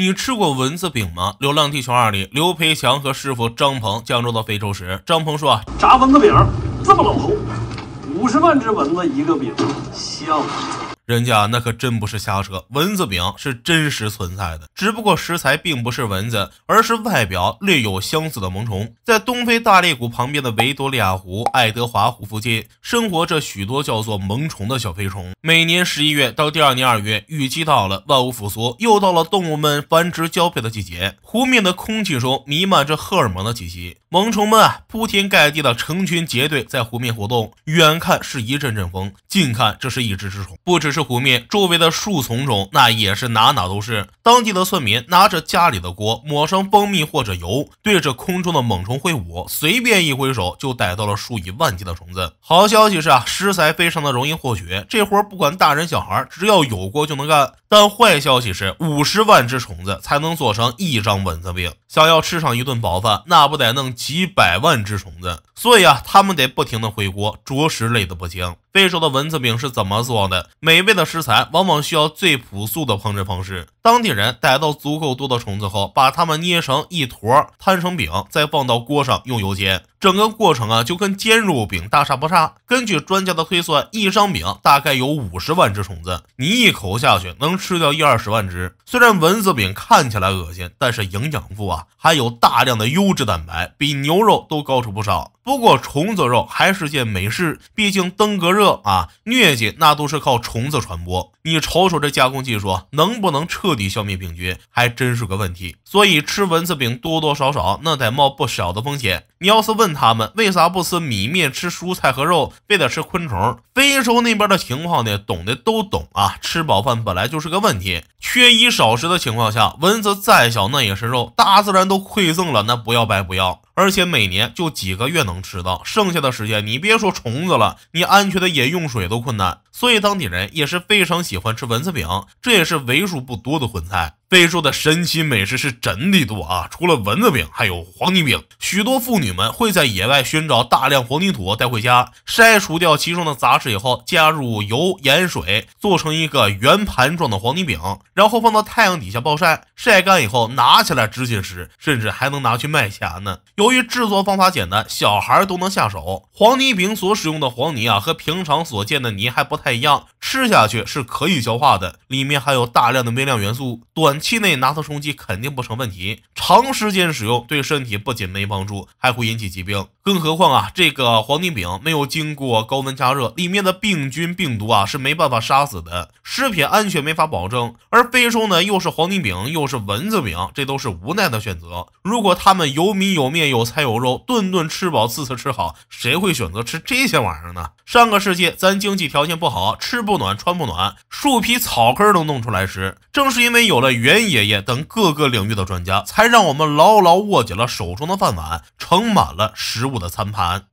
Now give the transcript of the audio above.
你吃过蚊子饼吗？《流浪地球二》里，刘培强和师傅张鹏降落到非洲时，张鹏说：“炸蚊子饼，这么老厚，五十万只蚊子一个饼，香。”人家那可真不是瞎扯，蚊子饼是真实存在的，只不过食材并不是蚊子，而是外表略有相似的萌虫。在东非大裂谷旁边的维多利亚湖、爱德华湖附近，生活着许多叫做萌虫的小飞虫。每年十一月到第二年二月，雨季到了，万物复苏，又到了动物们繁殖交配的季节。湖面的空气中弥漫着荷尔蒙的气息，萌虫们啊，铺天盖地的成群结队在湖面活动，远看是一阵阵风，近看这是一只只虫，不只是。是湖面周围的树丛中，那也是哪哪都是。当地的村民拿着家里的锅，抹上蜂蜜或者油，对着空中的猛虫挥舞，随便一挥手就逮到了数以万计的虫子。好消息是啊，食材非常的容易获取，这活不管大人小孩，只要有锅就能干。但坏消息是，五十万只虫子才能做成一张蚊子饼，想要吃上一顿饱饭，那不得弄几百万只虫子。所以啊，他们得不停的挥锅，着实累得不轻。非洲的蚊子饼是怎么做的？美味的食材往往需要最朴素的烹饪方式。当地人逮到足够多的虫子后，把它们捏成一坨，摊成饼，再放到锅上用油煎。整个过程啊，就跟煎肉饼大差不差。根据专家的推算，一张饼大概有五十万只虫子，你一口下去能吃掉一二十万只。虽然蚊子饼看起来恶心，但是营养物啊，还有大量的优质蛋白，比牛肉都高出不少。不过虫子肉还是件美事，毕竟登革热啊、疟疾那都是靠虫子传播。你瞅瞅这加工技术，能不能彻底消灭病菌，还真是个问题。所以吃蚊子饼多多少少那得冒不少的风险。你要是问，问他们为啥不吃米面，吃蔬菜和肉，非得吃昆虫？非洲那边的情况呢？懂的都懂啊！吃饱饭本来就是个问题，缺衣少食的情况下，蚊子再小那也是肉，大自然都馈赠了，那不要白不要。而且每年就几个月能吃到，剩下的时间你别说虫子了，你安全的饮用水都困难。所以当地人也是非常喜欢吃蚊子饼，这也是为数不多的荤菜。非洲的神奇美食是真的多啊！除了蚊子饼，还有黄金饼。许多妇女们会在野外寻找大量黄金土，带回家，筛除掉其中的杂质。以后加入油、盐、水，做成一个圆盘状的黄泥饼，然后放到太阳底下暴晒，晒干以后拿起来直接吃，甚至还能拿去卖钱呢。由于制作方法简单，小孩都能下手。黄泥饼所使用的黄泥啊，和平常所见的泥还不太一样，吃下去是可以消化的，里面含有大量的微量元素，短期内拿它充饥肯定不成问题，长时间使用对身体不仅没帮助，还会引起疾病。更何况啊，这个黄金饼没有经过高温加热，里面的病菌病毒啊是没办法杀死的，食品安全没法保证。而非洲呢，又是黄金饼，又是蚊子饼，这都是无奈的选择。如果他们有米有面有菜有肉，顿顿吃饱，次次吃好，谁会选择吃这些玩意儿呢？上个世纪咱经济条件不好，吃不暖，穿不暖，树皮草根都弄出来吃。正是因为有了袁爷爷等各个领域的专家，才让我们牢牢握紧了手中的饭碗，盛满了食物。的餐盘。